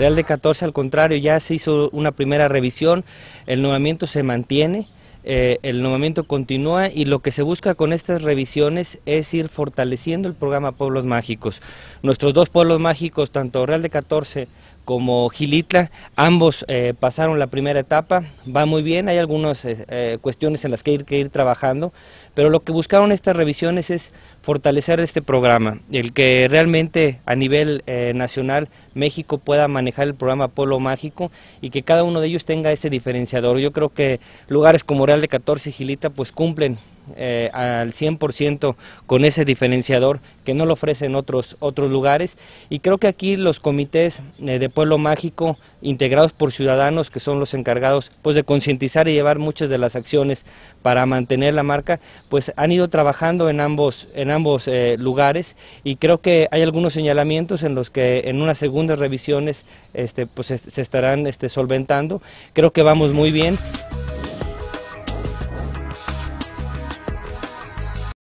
Real de 14, al contrario, ya se hizo una primera revisión, el nombramiento se mantiene. Eh, el nombramiento continúa y lo que se busca con estas revisiones es ir fortaleciendo el programa Pueblos Mágicos. Nuestros dos pueblos mágicos, tanto Real de 14 como Gilita, Ambos eh, pasaron la primera etapa, va muy bien, hay algunas eh, eh, cuestiones en las que hay que ir trabajando, pero lo que buscaron estas revisiones es fortalecer este programa, el que realmente a nivel nacional México pueda manejar el programa Polo Mágico y que cada uno de ellos tenga ese diferenciador. Yo creo que lugares como Real de Catorce y Gilita pues cumplen eh, al 100% con ese diferenciador que no lo ofrecen otros, otros lugares. Y creo que aquí los comités eh, de Pueblo Mágico, integrados por ciudadanos que son los encargados pues, de concientizar y llevar muchas de las acciones para mantener la marca, pues han ido trabajando en ambos, ambos eh, lugares y creo que hay algunos señalamientos en los que en unas segundas revisiones este, pues, se, estarán este, solventando. Creo que vamos muy bien.